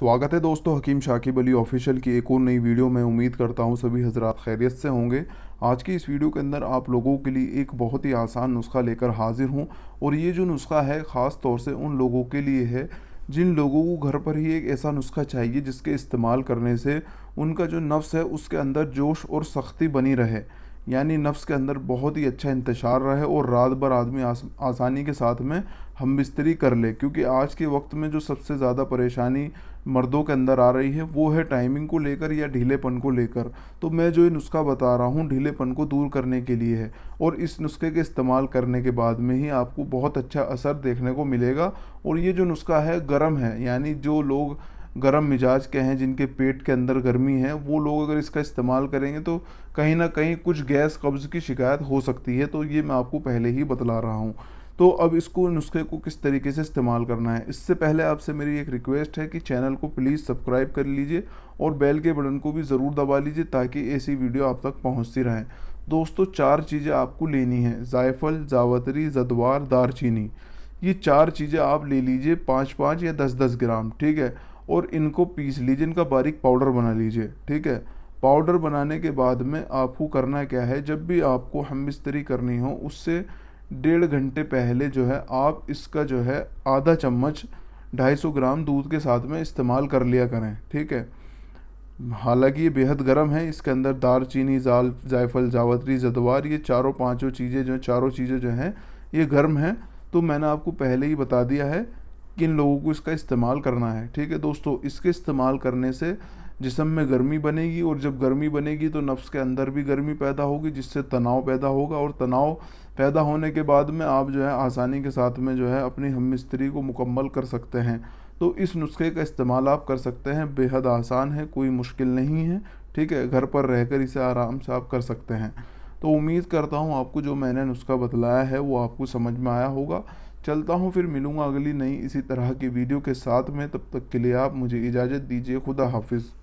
स्वागत है दोस्तों हकीम शाकिब अली ऑफिशियल की एक और नई वीडियो में उम्मीद करता हूँ सभी हजरात खैरियत से होंगे आज की इस वीडियो के अंदर आप लोगों के लिए एक बहुत ही आसान नुस्खा लेकर हाजिर हूँ और ये जो नुस्खा है ख़ास तौर से उन लोगों के लिए है जिन लोगों को घर पर ही एक ऐसा नुस्खा चाहिए जिसके इस्तेमाल करने से उनका जो नफ्स है उसके अंदर जोश और सख्ती बनी रहे यानी नफ्स के अंदर बहुत ही अच्छा इंतशार रहे और रात भर आदमी आस, आसानी के साथ में हम बिस्तरी कर ले क्योंकि आज के वक्त में जो सबसे ज़्यादा परेशानी मर्दों के अंदर आ रही है वो है टाइमिंग को लेकर या ढीलेपन को लेकर तो मैं जो ये नुस्खा बता रहा हूँ ढीलेपन को दूर करने के लिए है और इस नुस्खे के इस्तेमाल करने के बाद में ही आपको बहुत अच्छा असर देखने को मिलेगा और ये जो नुस्खा है गर्म है यानी जो लोग गर्म मिजाज के हैं जिनके पेट के अंदर गर्मी है वो लोग अगर इसका इस्तेमाल करेंगे तो कहीं ना कहीं कुछ गैस कब्ज़ की शिकायत हो सकती है तो ये मैं आपको पहले ही बतला रहा हूँ तो अब इसको नुस्खे को किस तरीके से इस्तेमाल करना है इससे पहले आपसे मेरी एक रिक्वेस्ट है कि चैनल को प्लीज़ सब्सक्राइब कर लीजिए और बेल के बटन को भी ज़रूर दबा लीजिए ताकि ऐसी वीडियो आप तक पहुँचती रहें दोस्तों चार चीज़ें आपको लेनी है जायफल जावतरी जदवार दारचीनी ये चार चीज़ें आप ले लीजिए पाँच पाँच या दस दस ग्राम ठीक है और इनको पीस लीजिए इनका बारीक पाउडर बना लीजिए ठीक है पाउडर बनाने के बाद में आपको करना क्या है जब भी आपको हम मिस्त्री करनी हो उससे डेढ़ घंटे पहले जो है आप इसका जो है आधा चम्मच 250 ग्राम दूध के साथ में इस्तेमाल कर लिया करें ठीक है हालांकि ये बेहद गर्म है इसके अंदर दार चीनी जाल जायफल जावत्री जदवार ये चारों पांचों चीज़ें जो चारों चीज़ें जो हैं ये गर्म हैं तो मैंने आपको पहले ही बता दिया है किन लोगों को इसका इस्तेमाल करना है ठीक है दोस्तों इसके इस्तेमाल करने से जिसम में गर्मी बनेगी और जब गर्मी बनेगी तो नफ्स के अंदर भी गर्मी पैदा होगी जिससे तनाव पैदा होगा और तनाव पैदा होने के बाद में आप जो है आसानी के साथ में जो है अपनी हम मिस्त्री को मुकम्मल कर सकते हैं तो इस नुस्खे का इस्तेमाल आप कर सकते हैं बेहद आसान है कोई मुश्किल नहीं है ठीक है घर पर रहकर इसे आराम से आप कर सकते हैं तो उम्मीद करता हूँ आपको जो मैंने नुस्खा बतलाया है वो आपको समझ में आया होगा चलता हूँ फिर मिलूँगा अगली नई इसी तरह की वीडियो के साथ में तब तक के लिए आप मुझे इजाज़त दीजिए खुदा हाफिज़